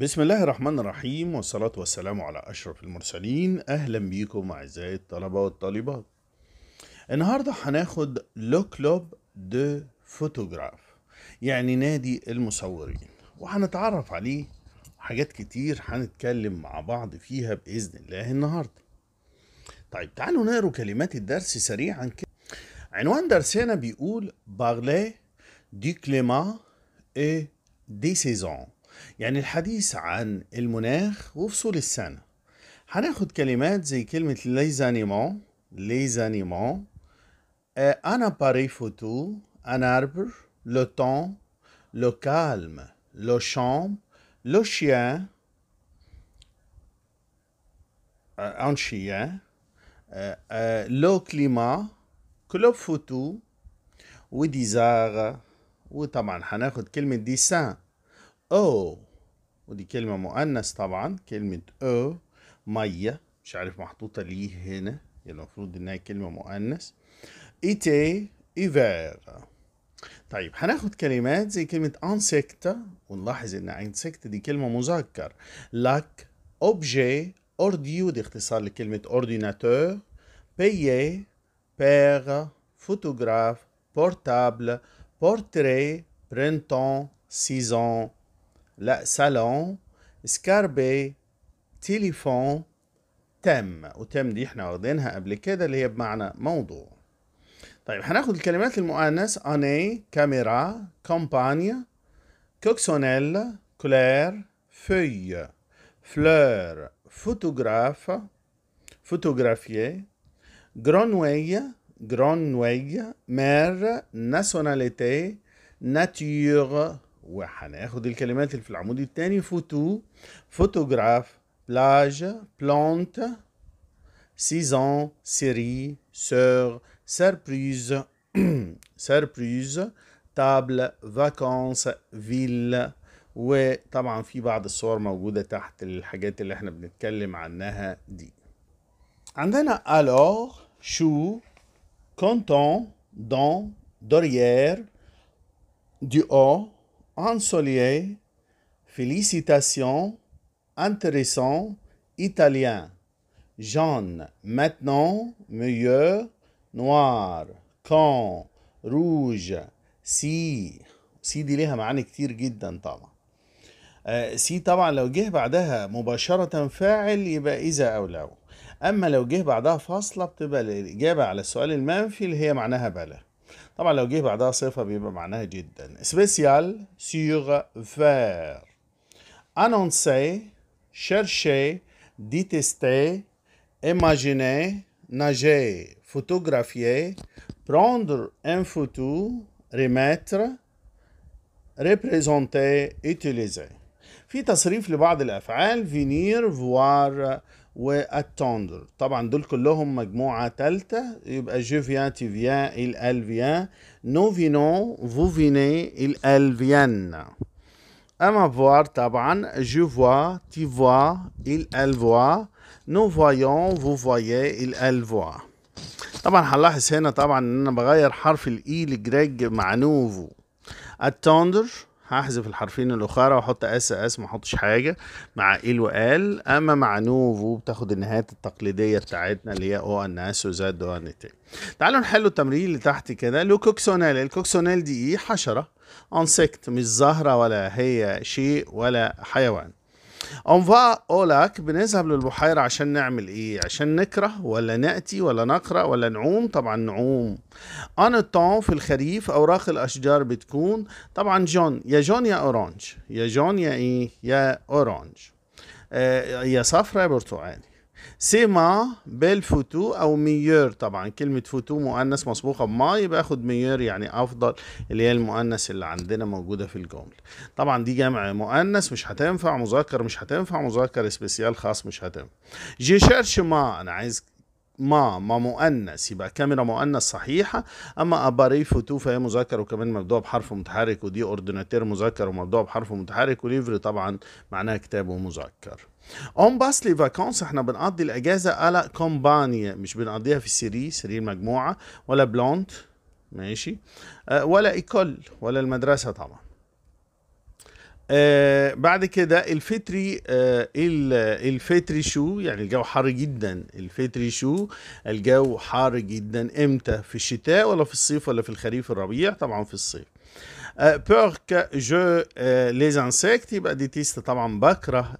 بسم الله الرحمن الرحيم والصلاة والسلام على أشرف المرسلين أهلا بيكم أعزائي الطلبة والطالبات النهاردة هناخد لو كلوب دو فوتوغراف يعني نادي المصورين وهنتعرف عليه حاجات كتير هنتكلم مع بعض فيها بإذن الله النهاردة طيب تعالوا نقروا كلمات الدرس سريعا كده عنوان درسنا بيقول بارلي دي كليما اي دي سيزون يعني الحديث عن المناخ وفصول السنة هناخد كلمات زي كلمة ليزانيمون آه، ليزانيمون أنا باري فوتو أن أربر لو تون لو كالم لو شام لو شيان أن شيان لو كليما كلوب فوتو وديزاغ وطبعا هناخد كلمة ديسان او ودي كلمة مؤنث طبعا كلمة او مية مش عارف محطوطة ليه هنا يعني المفروض انها كلمة مؤنث ايتي ايفير طيب هناخد كلمات زي كلمة انسكتا ونلاحظ ان انسكتا دي كلمة مذكر لك اوبجي اورديو دي اختصار لكلمة اورديناتور بيي بيغ فوتوغراف بورتابل بورتري برينتون سيزون لا سالون سكاربي تليفون تم وتم دي احنا واخدينها قبل كده اللي هي بمعنى موضوع طيب هناخد الكلمات المؤنث اني كاميرا كومبانيا كوكسونيل كلير فوي فلور فوتوغراف فوتوغرافيي جرونوية جرونوية مير ناسيوناليتي ناتور وهناخد الكلمات اللي في العمود الثاني فوتو فوتوغراف بلاج بلانت سيزون سيري سور سربريز سربريز تابل فاكونس فيل وطبعا في بعض الصور موجودة تحت الحاجات اللي احنا بنتكلم عنها دي عندنا alors شو كونتون دون دوريير دي او ensoleillé, félicitations, intéressant, italien, jaune, maintenant, meilleur, noir, quand, rouge, si. سي دي ليها معاني كتير جدا طبعا آه سي طبعا لو جه بعدها مباشرة فاعل يبقى إذا أو لو أما لو جه بعدها فاصلة بتبقى الإجابة على السؤال المنفي اللي هي معناها بلا طبعا لو جه بعدها صفة بيبقى معناها جدا سبيسيال سيغ فير انونسي شيرشي ديتستي imaginer, ناجي فوتوغرافي prendre ان photo, remettre, représenter, utiliser. في تصريف لبعض الأفعال فينير فوار والتوندر طبعا دول كلهم مجموعة تالتة يبقى جو فيا تي فيا الال فيا نو فينو فو فيني الال اما فوار طبعا جو فوا تي فوا الال نو فويون فو فويي الالفوا طبعا هنلاحظ هنا طبعا ان انا بغير حرف الاي e لجريج مع نوفو التوندر هحذف الحرفين الاخرى واحط اس اس ما احطش حاجه مع ال وال اما مع نوفو بتاخد النهايات التقليديه بتاعتنا اللي هي او ان اس وزد او ان تي تعالوا نحلوا التمرين اللي تحت كده لو كوكسونال الكوكسونال دي ايه حشره انسكت مش زهره ولا هي شيء ولا حيوان فا اولاك بنذهب للبحيرة عشان نعمل ايه عشان نكره ولا نأتي ولا نقرأ ولا نعوم طبعا نعوم ان الطون في الخريف اوراق الاشجار بتكون طبعا جون يا جون يا اورانج يا جون يا ايه يا اورانج آه يا صفرا يا برتقالي سما بالفوتو او ميور طبعا كلمة فوتو مؤنث مصبوغة بما يبقى اخد ميور يعني افضل اللي هي المؤنث اللي عندنا موجودة في الجملة طبعا دي جمع مؤنث مش هتنفع مذكر مش هتنفع مذكر سبيسيال خاص مش هتنفع جي شيرش ما انا عايز ما ما مؤنث يبقى كاميرا مؤنث صحيحة أما أباري فوتو فهي مذكر وكمان مبدوع بحرف متحرك ودي اوردوناتير مذكر ومبدوع بحرف متحرك وليفري طبعا معناها كتاب ومذكر اون باس لي فاكونس احنا بنقضي الاجازه على كومبانيا مش بنقضيها في سيري سيري مجموعه ولا بلونت ماشي آه، ولا ايكول ولا المدرسه طبعا آه بعد كده الفتري آه الفتري شو يعني الجو حر جدا الفتري شو الجو حر جدا امتى في الشتاء ولا في الصيف ولا في الخريف الربيع طبعا في الصيف بورك جو لي انسكت يبقى دي تيست طبعا بكره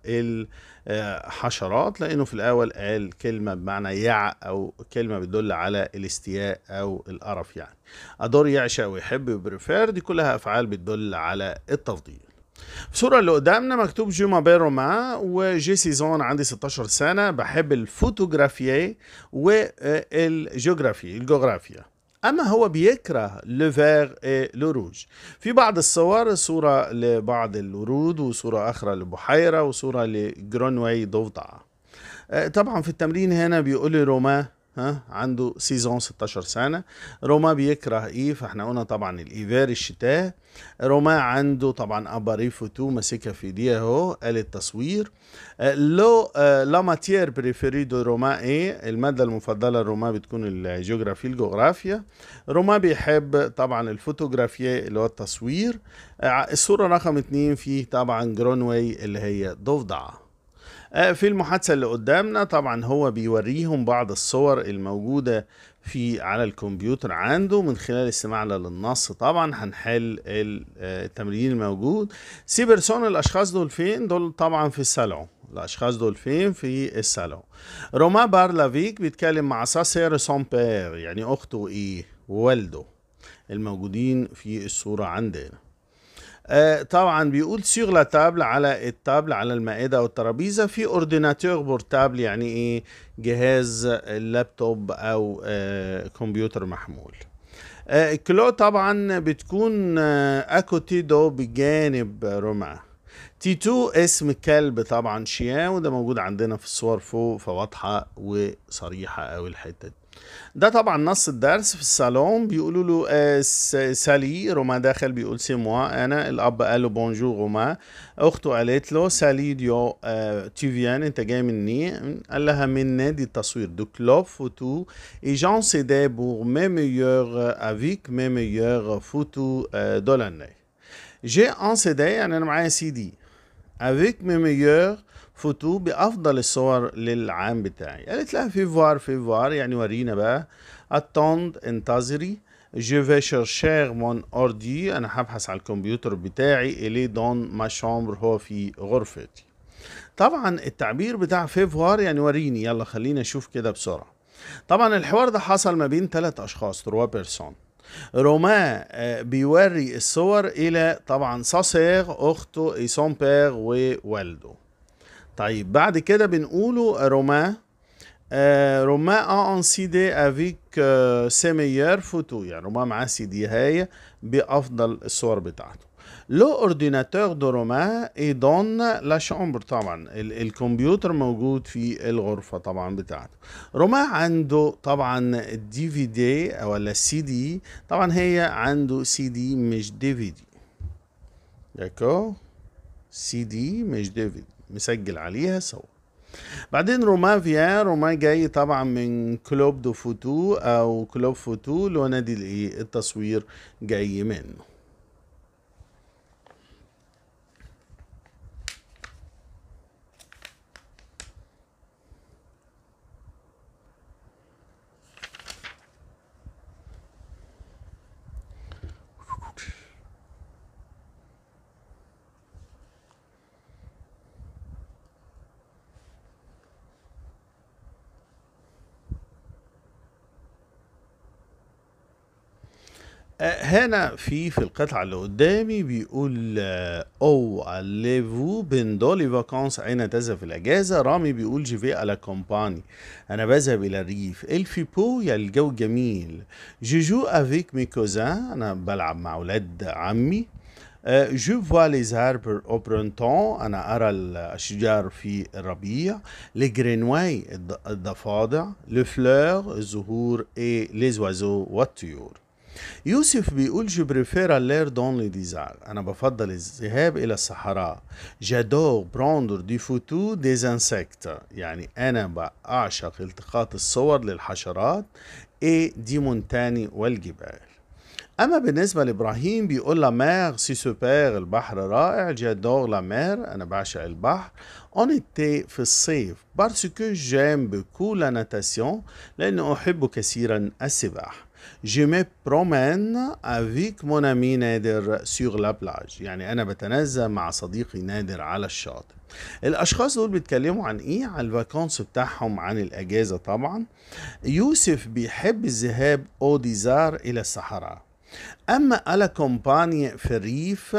حشرات لأنه في الأول قال كلمة بمعنى يع أو كلمة بتدل على الاستياء أو القرف يعني أدور يعشى ويحب بريفير دي كلها أفعال بتدل على التفضيل الصورة اللي قدامنا مكتوب جو مابي رومان وجي سيزون عندي 16 سنة بحب الفوتوغرافيا والجيوغرافيا الجغرافيا اما هو بيكره لو فيغ لو روج في بعض الصور صوره لبعض الورود وصوره اخرى لبحيره وصوره لجرونواي ضفدعه آه، طبعا في التمرين هنا بيقول لي روما ها عنده سيزون 16 سنه روما بيكره ايه فاحنا قلنا طبعا الايفار الشتاء روما عنده طبعا اباري فوتو ماسكها في ايديها اهو آلة تصوير آه، لو آه، لا ماتير بريفيري دو روما ايه الماده المفضله لروما بتكون الجيوغرافي الجغرافيا روما بيحب طبعا الفوتوغرافيا اللي هو التصوير آه، الصوره رقم اتنين فيه طبعا جرونواي اللي هي ضفدعه آه، في المحادثة اللي قدامنا طبعا هو بيوريهم بعض الصور الموجودة في على الكمبيوتر عنده من خلال استماعنا للنص طبعا هنحل آه، التمرين الموجود سي بيرسون الاشخاص دول فين دول طبعا في السلعه الاشخاص دول فين في السلعه روما بارلافيك بيتكلم مع ساسير سون بير يعني اخته ايه ووالده الموجودين في الصوره عندنا آه، طبعا بيقول سيغ لا تابل على التابل على المائده او الترابيزه في اورديناتور بورتابل يعني ايه جهاز اللابتوب او كمبيوتر آه، محمول آه، كلو طبعا بتكون اكو تي دو بجانب رمعه تي 2 اسم كلب طبعا شيان وده موجود عندنا في الصور فوق فواضحه وصريحه قوي الحته دي ده طبعا نص الدرس في الصالون بيقولوا له آه سالي روما داخل بيقول سي موا انا الاب قال له بونجور روما اخته قالت له سالي ديو آه فيان انت جاي مني قال لها من نادي التصوير دو كلوب فوتو اي جان دي بور مي ميور افيك مي ميور فوتو دو دولاني جي ان دي يعني انا معايا سي دي افيك مي ميور فوتو بافضل الصور للعام بتاعي قالت لها فيفوار فيفوار يعني ورينا بقى اتوند انتظري جو في شيرشير مون اوردي انا هبحث على الكمبيوتر بتاعي الي دون ما شامبر هو في غرفتي طبعا التعبير بتاع فيفوار يعني وريني يلا خلينا نشوف كده بسرعه طبعا الحوار ده حصل ما بين ثلاث اشخاص تروا بيرسون روما بيوري الصور الى طبعا ساسير اخته اي سون بير ووالده طيب بعد كده بنقوله رومان رومان ا ان سي دي افيك سي ميور فوتو يعني رومان معاه سي دي هاي بافضل الصور بتاعته لو اورديناتور دو رومان اي دون لا شامبر طبعا الكمبيوتر موجود في الغرفه طبعا بتاعته رومان عنده طبعا الدي في دي ولا سي دي طبعا هي عنده سي دي مش دي في دي داكو سي دي مش دي في دي مسجل عليها سوا بعدين رومان فيان رومان جاي طبعا من كلوب دو فوتو او كلوب فوتو اللي هو نادي الايه التصوير جاي منه آه، هنا في في القطعة اللي قدامي بيقول آه، او اليفو بين دولي فاكونس اين تذهب في الاجازة رامي بيقول جي في على كومباني انا بذهب الى الريف الفي بو يا الجو جميل جوجو افيك مي كوزان انا بلعب مع اولاد عمي جو فوا لي زاربر او برنتون انا ارى الاشجار في الربيع لي جرينواي الضفادع لو فلور الزهور اي لي زوازو والطيور يوسف بيقول جو بريفير لير دون لي ديزار انا بفضل الذهاب الى الصحراء جادو بروندر دي فوتو دي انسكت يعني انا بعشق التقاط الصور للحشرات اي دي مونتاني والجبال اما بالنسبه لابراهيم بيقول لا مير سي سوبير البحر رائع جادور لا مير انا بعشق البحر اون في الصيف بارسكو جيم بكو لا ناتاسيون لانه احب كثيرا السباحه Je me promène avec mon ami نادر sur la plage يعني أنا بتنزه مع صديقي نادر على الشاطئ الأشخاص دول بيتكلموا عن إيه؟ عن الفاكونس بتاعهم عن الأجازة طبعا يوسف بيحب الذهاب أو ديزار إلى الصحراء أما ألا كومباني في الريف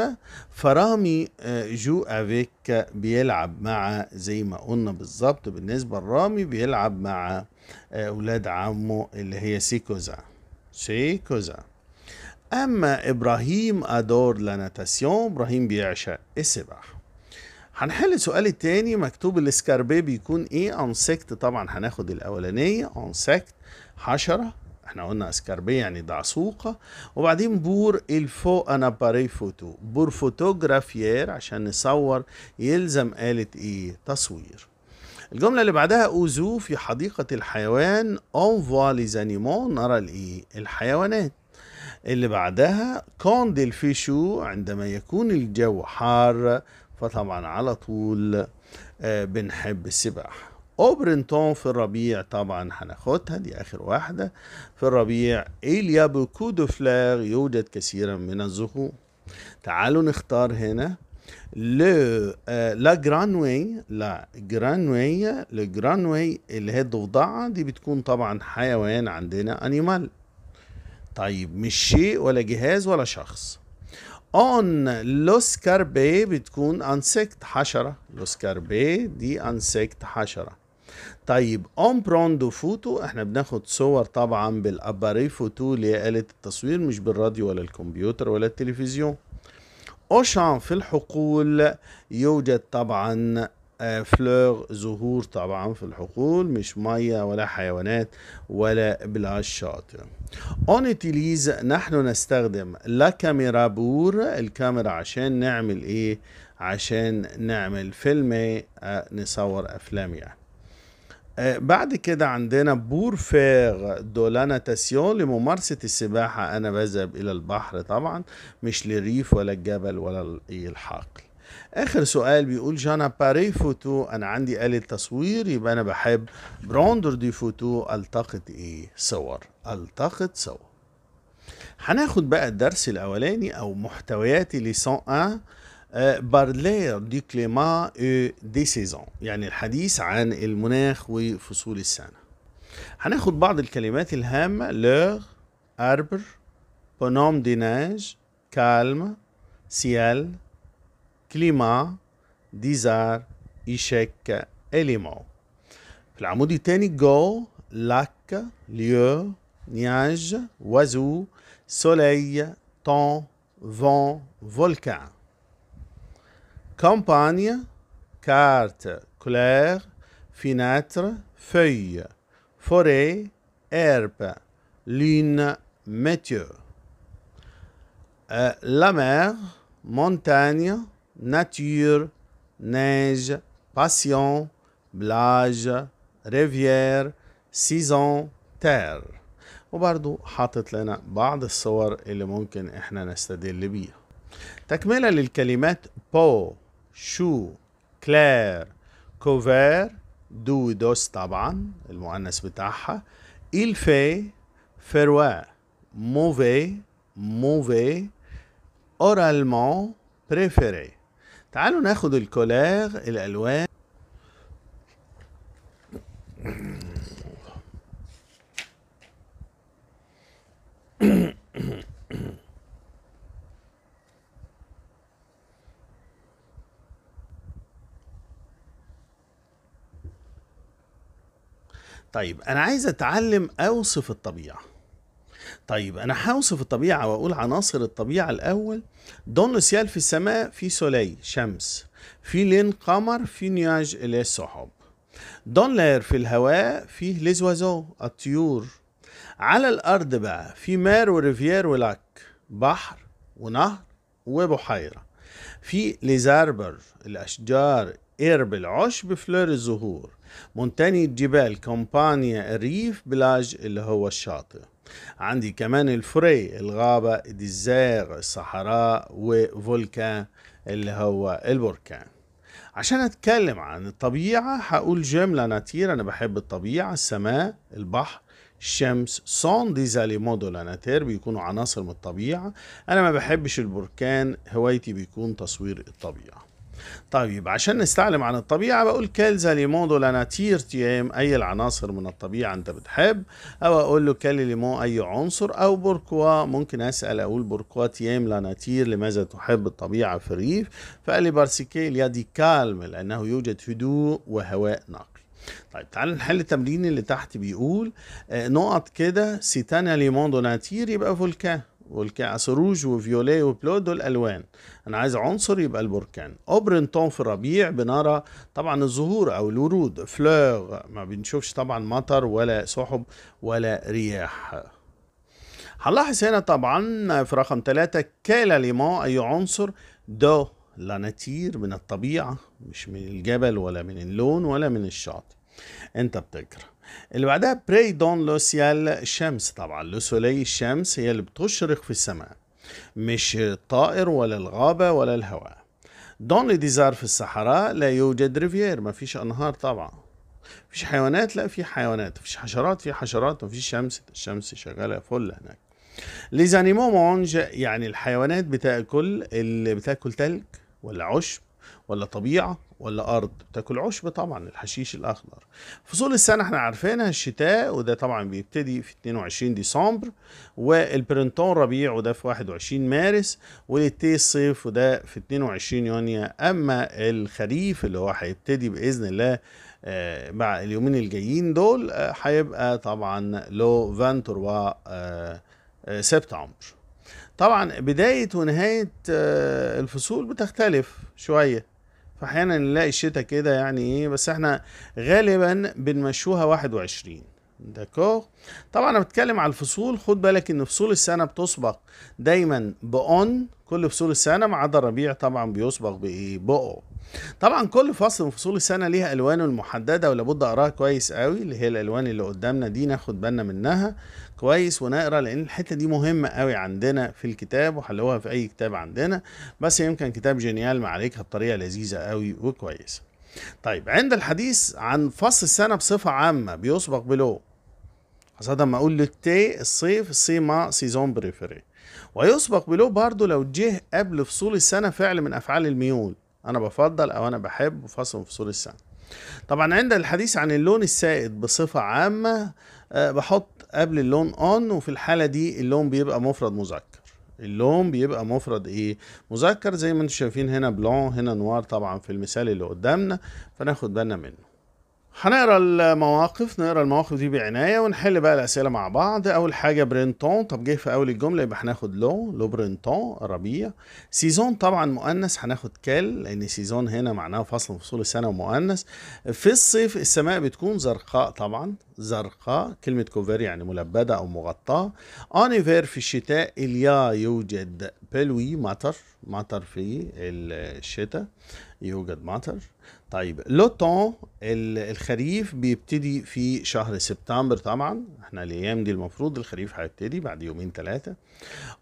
فرامي آه، جو أفيك بيلعب مع زي ما قلنا بالظبط بالنسبة لرامي بيلعب مع آه، أولاد عمه اللي هي سيكوزا سي كوزا أما إبراهيم أدور لاناتاسيون إبراهيم بيعشق السباحة هنحل السؤال التاني مكتوب الاسكاربي بيكون ايه انسكت طبعا هناخد الاولانيه انسكت حشره احنا قلنا اسكاربي يعني دعسوقه وبعدين بور الفو انا باري فوتو بور فوتوغرافيير عشان نصور يلزم آلة ايه تصوير الجملة اللي بعدها أوزو في حديقة الحيوان فوا ليزانيمون نرى الإيه؟ الحيوانات اللي بعدها ديل فيشو عندما يكون الجو حار فطبعا على طول آه، بنحب السباحة أوبرنتون في الربيع طبعا هناخدها دي آخر واحدة في الربيع إليا بوكو دو فلاغ يوجد كثيرا من الزهور تعالوا نختار هنا لو لا جرانوي لا جرانوي الجرانوي اللي هي الضفدعه دي بتكون طبعا حيوان عندنا انيمال طيب مش شيء ولا جهاز ولا شخص اون لوسكاربي بتكون انسكت حشره لوسكاربي دي انسكت حشره طيب اون بروندو فوتو احنا بناخد صور طبعا بالاباري فوتو اللي هي آلة التصوير مش بالراديو ولا الكمبيوتر ولا التلفزيون أوشان في الحقول يوجد طبعا فلور آه، زهور طبعا في الحقول مش مية ولا حيوانات ولا بلاش شاطئ اون اتيليز نحن نستخدم لا كاميرا بور الكاميرا عشان نعمل ايه عشان نعمل فيلم آه، نصور افلام يعني آه، بعد كده عندنا بور فيغ دولاناتاسيون لممارسة السباحة أنا بذهب إلى البحر طبعا مش للريف ولا الجبل ولا الحقل آخر سؤال بيقول جانا باري فوتو أنا عندي آلة تصوير يبقى أنا بحب بروندر دي فوتو ألتقط إيه صور ألتقط صور هناخد بقى الدرس الأولاني أو محتويات ليسون 1 بارلير دي كليما دي سيزون يعني الحديث عن المناخ وفصول السنة هناخد بعض الكلمات الهامة لور أربر بونوم دي ناج كالم سيال كليما ديزار إيشيك إليمون في العمود الثاني جو لاك ليو نياج وزو سولي طن فون فولكان كومبانيا كارت كولير فيناتر فوي فوري ايرب لين ماتيو لا مير مونتاني ناتور نيج باسيون بلاج ريفيير سيزون تير وبرضو حاطط لنا بعض الصور اللي ممكن احنا نستدل بيها تكملة للكلمات بو شو كلير كوفير دو دوس طبعا المؤنث بتاعها il fait ferwa mauvais mauvais oralement préféré تعالوا ناخد الكولير الالوان طيب انا عايز اتعلم اوصف الطبيعه طيب انا هوصف الطبيعه واقول عناصر الطبيعه الاول دون سيال في السماء في سولي شمس في لين قمر في نياج السحب دون لير في الهواء فيه ليزوازو الطيور على الارض بقى في مار وريفير ولاك بحر ونهر وبحيره في ليزاربر الاشجار ايرب العشب فلور الزهور مونتاني الجبال كومبانيا الريف بلاج اللي هو الشاطئ عندي كمان الفري الغابة ديزير الصحراء وفولكان اللي هو البركان عشان اتكلم عن الطبيعة هقول جملة نتير انا بحب الطبيعة السماء البحر الشمس سون دي زالي مودو لاناتير بيكونوا عناصر من الطبيعة انا ما بحبش البركان هوايتي بيكون تصوير الطبيعة طيب عشان نستعلم عن الطبيعة بقول كالزا زاليمون دو لا تيام أي العناصر من الطبيعة أنت بتحب أو أقول له كالي ليمون أي عنصر أو بوركوا ممكن أسأل أقول بوركوا تيام لاناتير لماذا تحب الطبيعة في الريف فقال لي بارسيكي دي كالم لأنه يوجد هدوء وهواء نقي طيب تعال نحل التمرين اللي تحت بيقول آه، نقط كده سيتانا ليمون دو ناتير يبقى فولكان والكعس روج وفيولي وبلو دول الوان انا عايز عنصر يبقى البركان تون في الربيع بنرى طبعا الزهور او الورود فلوغ ما بنشوفش طبعا مطر ولا سحب ولا رياح هنلاحظ هنا طبعا في رقم ثلاثة ليمون اي عنصر دو لا نتير من الطبيعة مش من الجبل ولا من اللون ولا من الشاطئ انت بتقرأ اللي بعدها بري دون لو سيال الشمس طبعا لو سولي الشمس هي اللي بتشرق في السماء مش الطائر ولا الغابة ولا الهواء دون ديزار في الصحراء لا يوجد ريفير مفيش أنهار طبعا مفيش حيوانات لا في حيوانات مفيش حشرات في حشرات مفيش شمس الشمس شغالة فل هناك ليزانيمو مونج يعني الحيوانات بتاكل اللي بتاكل تلج ولا عشب ولا طبيعة ولا ارض بتاكل عشب طبعا الحشيش الاخضر فصول السنه احنا عارفينها الشتاء وده طبعا بيبتدي في 22 ديسمبر والبرنتون ربيع وده في 21 مارس والتي الصيف وده في 22 يونيو اما الخريف اللي هو هيبتدي باذن الله آه، مع اليومين الجايين دول آه، هيبقى طبعا لو و آه، سبتمبر طبعا بداية ونهاية الفصول بتختلف شوية فاحيانا نلاقي الشتاء كده يعني ايه بس احنا غالبا بنمشوها 21 داكور طبعا انا بتكلم على الفصول خد بالك ان فصول السنه بتسبق دايما باون كل فصول السنه ما عدا الربيع طبعا بيسبق بايه بأو طبعا كل فصل من فصول السنه ليها الوانه المحدده ولابد اقراها كويس قوي اللي هي الالوان اللي قدامنا دي ناخد بالنا منها كويس ونقرا لان الحته دي مهمه قوي عندنا في الكتاب وحلوها في اي كتاب عندنا بس يمكن كتاب جينيال معالجها بطريقه لذيذه قوي وكويسه طيب عند الحديث عن فصل السنه بصفه عامه بيسبق بلو خاصة ما أقول للتي الصيف سي ما سيزون بريفري ويسبق بلو برضه لو جه قبل فصول السنة فعل من أفعال الميول انا بفضل او انا بحب فصل من فصول السنه طبعا عند الحديث عن اللون السائد بصفه عامه آه، بحط قبل اللون اون وفي الحاله دي اللون بيبقى مفرد مذكر اللون بيبقى مفرد ايه مذكر زي ما انتم شايفين هنا بلون هنا نوار طبعا في المثال اللي قدامنا فناخد بالنا منه هنقرا المواقف نقرا المواقف دي بعنايه ونحل بقى الاسئله مع بعض اول حاجه برينتون طب جه في اول الجمله يبقى هناخد لو لو برينتون ربيع سيزون طبعا مؤنث هناخد كال لان سيزون هنا معناه فصل من فصول السنه ومؤنث في الصيف السماء بتكون زرقاء طبعا زرقاء كلمة كوفير يعني ملبدة أو مغطاة أنيفير في الشتاء إليا يوجد بلوي مطر مطر في الشتاء يوجد مطر طيب لوتون الخريف بيبتدي في شهر سبتمبر طبعا احنا الايام دي المفروض الخريف هيبتدي بعد يومين ثلاثه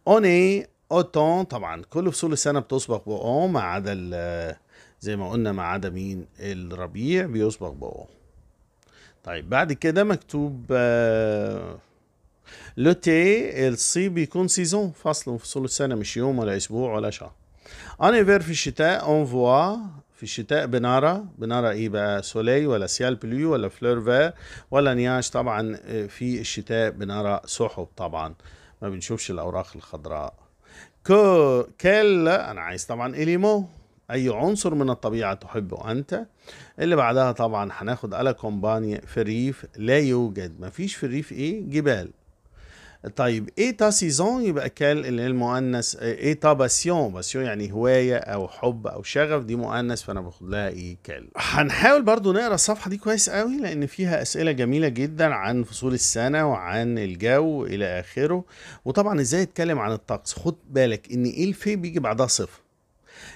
اوني اوتون طبعا كل فصول السنه بتسبق بو ما عدا زي ما قلنا ما عدا مين الربيع بيسبق بو طيب بعد كده مكتوب لوتي آه، الصي بيكون سيزون فصل من فصول السنه مش يوم ولا اسبوع ولا شهر انيفير في الشتاء اون فوا في الشتاء بنارا بنارا ايه بقى سولي ولا سيال بليو ولا فلورفا ولا نياش طبعا آه، في الشتاء بنرى سحب طبعا ما بنشوفش الاوراق الخضراء كو كل انا عايز طبعا اليمو اي عنصر من الطبيعه تحبه انت اللي بعدها طبعا هناخد الا كومباني في الريف لا يوجد مفيش في الريف ايه جبال طيب ايتا سيزون يبقى كال اللي هي المؤنث ايتا باسيون باسيون يعني هوايه او حب او شغف دي مؤنث فانا باخد لها ايه كال هنحاول برضو نقرا الصفحه دي كويس قوي لان فيها اسئله جميله جدا عن فصول السنه وعن الجو الى اخره وطبعا ازاي اتكلم عن الطقس خد بالك ان ايه الفي بيجي بعدها صفر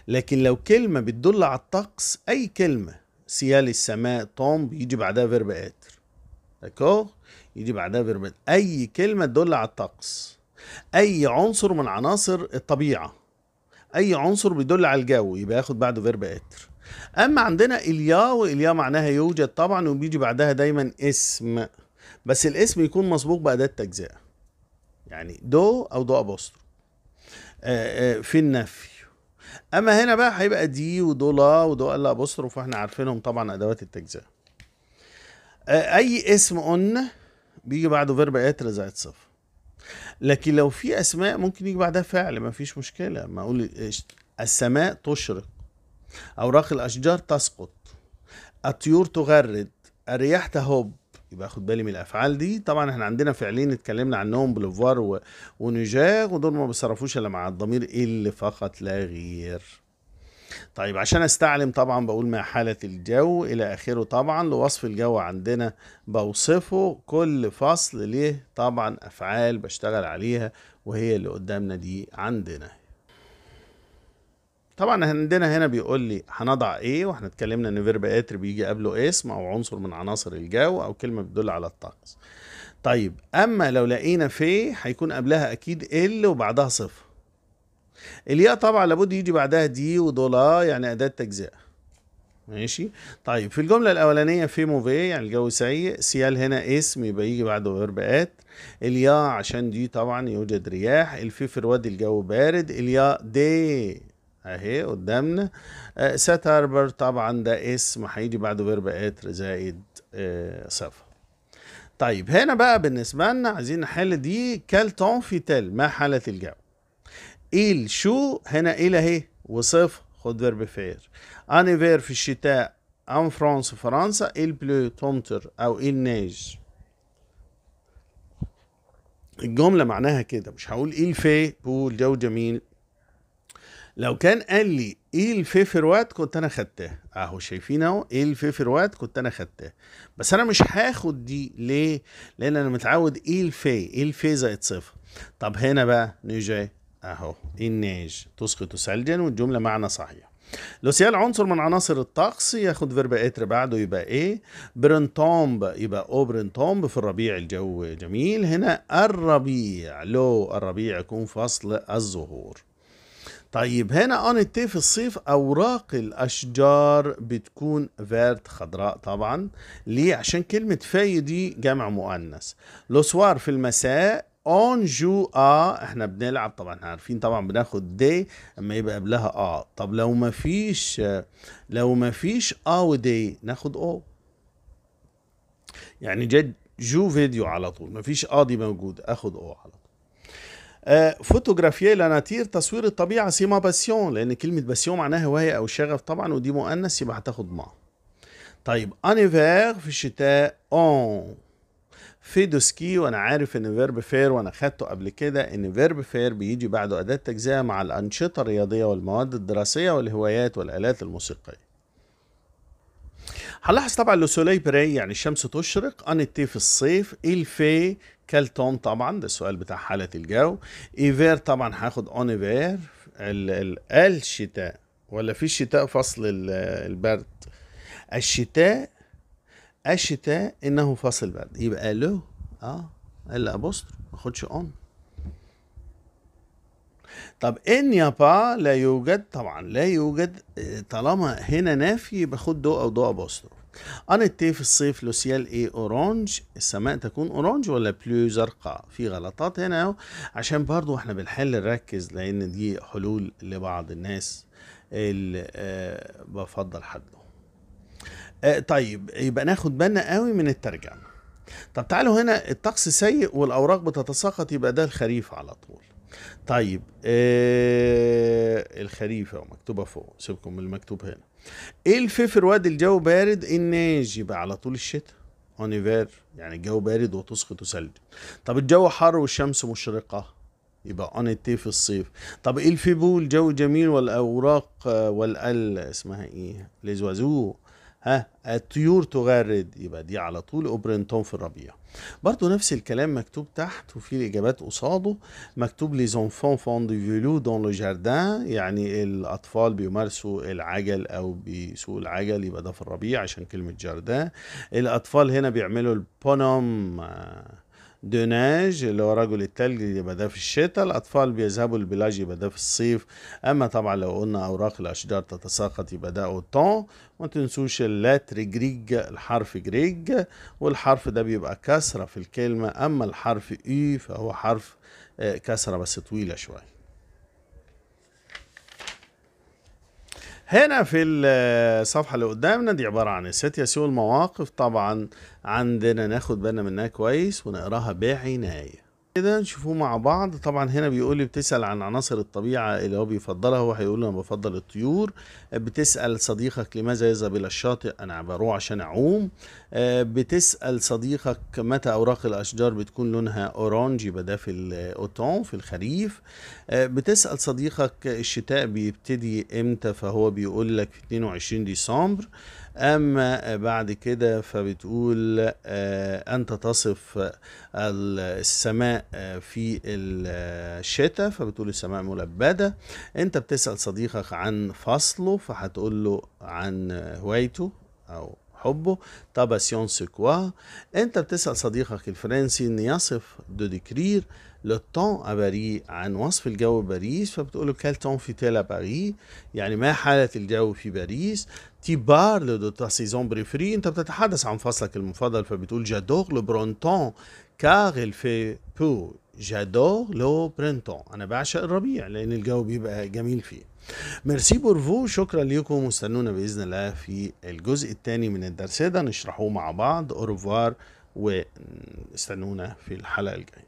لكن لو كلمه بتدل على الطقس اي كلمه سيال السماء طوم بيجي بعدها فيرب اتر داكور يجي بعدها بيرميل اي كلمه تدل على الطقس اي عنصر من عناصر الطبيعه اي عنصر بيدل على الجو يبقى ياخد بعده فيرب اتر اما عندنا اليا واليا معناها يوجد طبعا وبيجي بعدها دايما اسم بس الاسم يكون مسبوق باداه تجزئه يعني دو او دو ابوسترو آه، آه، في النفي اما هنا بقى هيبقى دي ودو لا ودو الا ابوستر فاحنا عارفينهم طبعا ادوات التجزئه آه، اي اسم قلنا بيجي بعده فيرب اتر زائد صفر لكن لو في اسماء ممكن يجي بعدها فعل مفيش مشكله ما اقول السماء تشرق اوراق الاشجار تسقط الطيور تغرد الرياح تهب يبقى خد بالي من الافعال دي طبعا احنا عندنا فعلين اتكلمنا عنهم بلوفوار ونجاغ ودول ما بيصرفوش الا مع الضمير اللي فقط لا غير طيب عشان استعلم طبعا بقول ما حالة الجو إلى آخره طبعا لوصف الجو عندنا بوصفه كل فصل ليه طبعا أفعال بشتغل عليها وهي اللي قدامنا دي عندنا طبعا عندنا هنا بيقول لي هنضع ايه واحنا اتكلمنا ان فيرب اتر بيجي قبله اسم او عنصر من عناصر الجو او كلمه بتدل على الطقس طيب اما لو لقينا في هيكون قبلها اكيد ال وبعدها صفر الياء طبعا لابد يجي بعدها دي ودولا يعني أداة تجزئة ماشي طيب في الجملة الأولانية في موفي يعني الجو سيء سيال هنا اسم يبقى يجي بعده فيرب آت اليا عشان دي طبعا يوجد رياح الفي في الواد الجو بارد اليا دي اهي قدامنا آه سات هاربر طبعا ده اسم هيجي بعده فيرب اتر زائد آه صفه طيب هنا بقى بالنسبه لنا عايزين نحل دي كالتون في تل ما حاله الجو إيل شو هنا إيل هي وصف خد فيرب فير أني فير في الشتاء أن فرانس فرنسا إيل بلو تومتر أو إيل نيج الجملة معناها كده مش هقول إيل في بول جو جميل لو كان قال لي ايه الوقت كنت انا خدتها اهو شايفين اهو ايه الوقت كنت انا خدتها بس انا مش هاخد دي ليه لان انا متعود ايه الفي ايه الفي زائد صفر طب هنا بقى نيجي اهو اناج تسقط ثلجا والجمله معنى صحيح لو سيال عنصر من عناصر الطقس ياخد فيرب اتر إيه بعده يبقى ايه برنتومب يبقى او برنتومب في الربيع الجو جميل هنا الربيع لو الربيع يكون فصل الزهور طيب هنا اونيتي في الصيف اوراق الاشجار بتكون فيرت خضراء طبعا ليه عشان كلمه فاي دي جمع مؤنث لوسوار في المساء اون جو اه احنا بنلعب طبعا احنا عارفين طبعا بناخد دي اما يبقى قبلها اه طب لو ما فيش لو ما فيش اه ودي ناخد او يعني جد جو فيديو على طول ما فيش اه دي موجود اخد او على طول آه، لا ناتير تصوير الطبيعه سيما باسيون لان كلمه باسيون معناها هوايه او شغف طبعا ودي مؤنث يبقى هتاخد ما طيب انيفير في الشتاء اون فيدوسكي وانا عارف ان فيرب فير وانا خدته قبل كده ان فيرب فير بيجي بعده اداة تجزئة مع الانشطة الرياضية والمواد الدراسية والهوايات والالات الموسيقية هنلاحظ طبعا لو سولي بري يعني الشمس تشرق ان تي في الصيف الفي كالتون طبعا ده السؤال بتاع حالة الجو ايفير طبعا هاخد اونيفير الشتاء ولا في الشتاء فصل البرد الشتاء الشتاء انه فاصل برد يبقى له اه الابوستروف ما خدش اون طب ان يا با لا يوجد طبعا لا يوجد آه، طالما هنا نافي يبقى خد دو او دو ابوستر ان تي في الصيف لو سيال اي اورانج السماء تكون اورانج ولا بلو زرقاء في غلطات هنا عشان برضو احنا بنحل نركز لان دي حلول لبعض الناس اللي آه، بفضل حدهم آه طيب يبقى ناخد بالنا قوي من الترجمه طب تعالوا هنا الطقس سيء والاوراق بتتساقط يبقى ده الخريف على طول طيب آه الخريف اهو مكتوبه فوق سيبكم من المكتوب هنا ايه الفيفر وادي الجو بارد الناج يبقى على طول الشتاء اونيفير يعني الجو بارد وتسقط ثلج طب الجو حر والشمس مشرقه يبقى تي في الصيف طب ايه الفيبو الجو جميل والاوراق آه، والال اسمها ايه لزوازو ها الطيور تغرد يبقى دي على طول اوبرنتون في الربيع برضو نفس الكلام مكتوب تحت وفي الاجابات قصاده مكتوب لي زونفون فون دو فيلو دون لو جاردان يعني الاطفال بيمارسوا العجل او بيسوقوا العجل يبقى ده في الربيع عشان كلمه جاردان الاطفال هنا بيعملوا البونوم دوناج اللي هو رجل التلج يبقى ده في الشتاء الأطفال بيذهبوا البلاج يبقى ده في الصيف أما طبعا لو قلنا أوراق الأشجار تتساقط يبقى ده أوتون ما تنسوش اللاتر جريج الحرف جريج والحرف ده بيبقى كسرة في الكلمة أما الحرف إي فهو حرف آه، كسرة بس طويلة شوية هنا في الصفحة اللي قدامنا دي عبارة عن الست يسوع المواقف طبعا عندنا ناخد بالنا منها كويس ونقراها بعناية كده نشوفوه مع بعض طبعا هنا بيقول لي بتسأل عن عناصر الطبيعة اللي هو بيفضلها هو هيقول أنا بفضل الطيور بتسأل صديقك لماذا يذهب إلى الشاطئ أنا بروح عشان أعوم بتسأل صديقك متى أوراق الأشجار بتكون لونها أورانج يبقى ده في الأوتون في الخريف بتسأل صديقك الشتاء بيبتدي إمتى فهو بيقول لك 22 ديسمبر أما بعد كده فبتقول آه، أنت تصف السماء آه، في الشتاء فبتقول السماء ملبدة أنت بتسأل صديقك عن فصله فهتقول له عن هوايته أو حبه طاباسيون سكوا أنت بتسأل صديقك الفرنسي أن يصف دو ديكرير لو أباري عن وصف الجو باريس فبتقول له كال تون في تيلا باري يعني ما حالة الجو في باريس تي بار لو دو تا سيزون بريفري انت بتتحدث عن فصلك المفضل فبتقول جادور لو برونتون كاغ الفي بو جادور لو برونتون انا بعشق الربيع لان الجو بيبقى جميل فيه ميرسي بورفو شكرا ليكم واستنونا باذن الله في الجزء الثاني من الدرس ده نشرحوه مع بعض اورفوار واستنونا في الحلقه الجايه